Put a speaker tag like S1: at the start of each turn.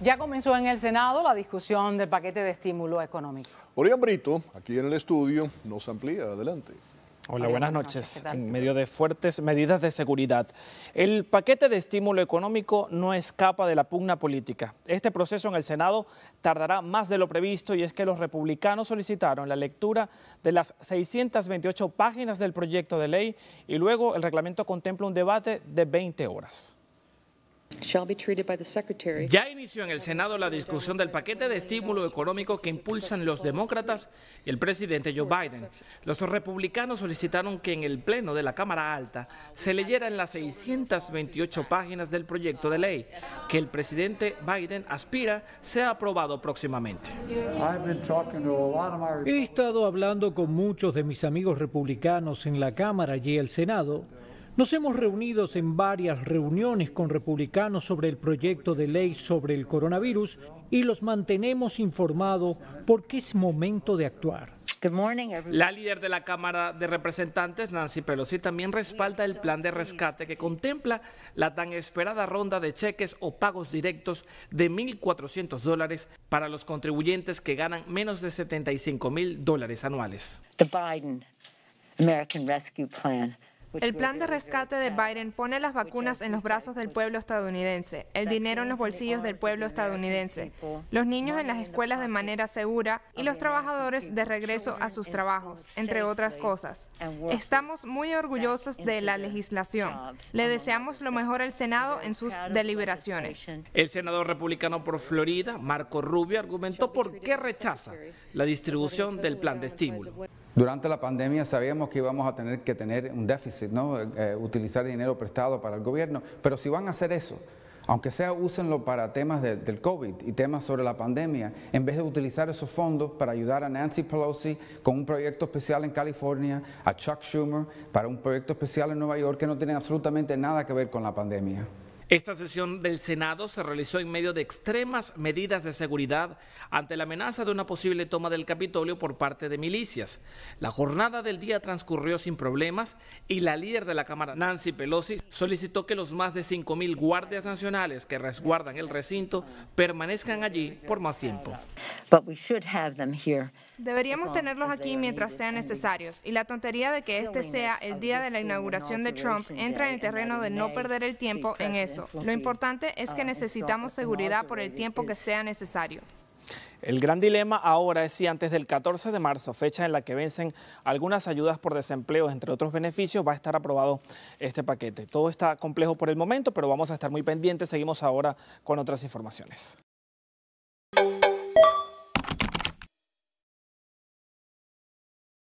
S1: Ya comenzó en el Senado la discusión del paquete de estímulo económico.
S2: Orián Brito, aquí en el estudio, nos amplía. Adelante. Hola, buenas noches. En medio de fuertes medidas de seguridad, el paquete de estímulo económico no escapa de la pugna política. Este proceso en el Senado tardará más de lo previsto y es que los republicanos solicitaron la lectura de las 628 páginas del proyecto de ley y luego el reglamento contempla un debate de 20 horas. Ya inició en el Senado la discusión del paquete de estímulo económico que impulsan los demócratas y el presidente Joe Biden. Los republicanos solicitaron que en el Pleno de la Cámara Alta se leyeran las 628 páginas del proyecto de ley que el presidente Biden aspira sea aprobado próximamente. He estado hablando con muchos de mis amigos republicanos en la Cámara y el Senado nos hemos reunido en varias reuniones con republicanos sobre el proyecto de ley sobre el coronavirus y los mantenemos informados porque es momento de actuar. La líder de la Cámara de Representantes, Nancy Pelosi, también respalda el plan de rescate que contempla la tan esperada ronda de cheques o pagos directos de 1.400 dólares para los contribuyentes que ganan menos de 75.000 dólares anuales.
S3: El plan de
S1: rescate de Biden pone las vacunas en los brazos del pueblo estadounidense, el dinero en los bolsillos del pueblo estadounidense, los niños en las escuelas de manera segura y los trabajadores de regreso a sus trabajos, entre otras cosas. Estamos muy orgullosos de la legislación. Le deseamos lo mejor al Senado en sus deliberaciones.
S2: El senador republicano por Florida, Marco Rubio, argumentó por qué rechaza la distribución del plan de estímulo.
S3: Durante la pandemia sabíamos que íbamos a tener que tener un déficit, ¿no? Eh, eh, utilizar dinero prestado para el gobierno, pero si van a hacer eso, aunque sea úsenlo para temas del COVID y temas sobre la pandemia, en vez de utilizar esos fondos para ayudar a Nancy Pelosi con un proyecto especial en California, a Chuck Schumer para un proyecto especial en Nueva York que no tiene absolutamente nada que ver con la pandemia.
S2: Esta sesión del Senado se realizó en medio de extremas medidas de seguridad ante la amenaza de una posible toma del Capitolio por parte de milicias. La jornada del día transcurrió sin problemas y la líder de la Cámara, Nancy Pelosi, solicitó que los más de 5.000 guardias nacionales que resguardan el recinto permanezcan allí por más tiempo.
S1: Deberíamos tenerlos aquí mientras sean necesarios y la tontería de que este sea el día de la inauguración de Trump entra en el terreno de no perder el tiempo en eso. Lo importante es que ah, necesitamos seguridad por el tiempo que sea necesario.
S2: El gran dilema ahora es si antes del 14 de marzo, fecha en la que vencen algunas ayudas por desempleo, entre otros beneficios, va a estar aprobado este paquete. Todo está complejo por el momento, pero vamos a estar muy pendientes. Seguimos ahora con otras
S3: informaciones.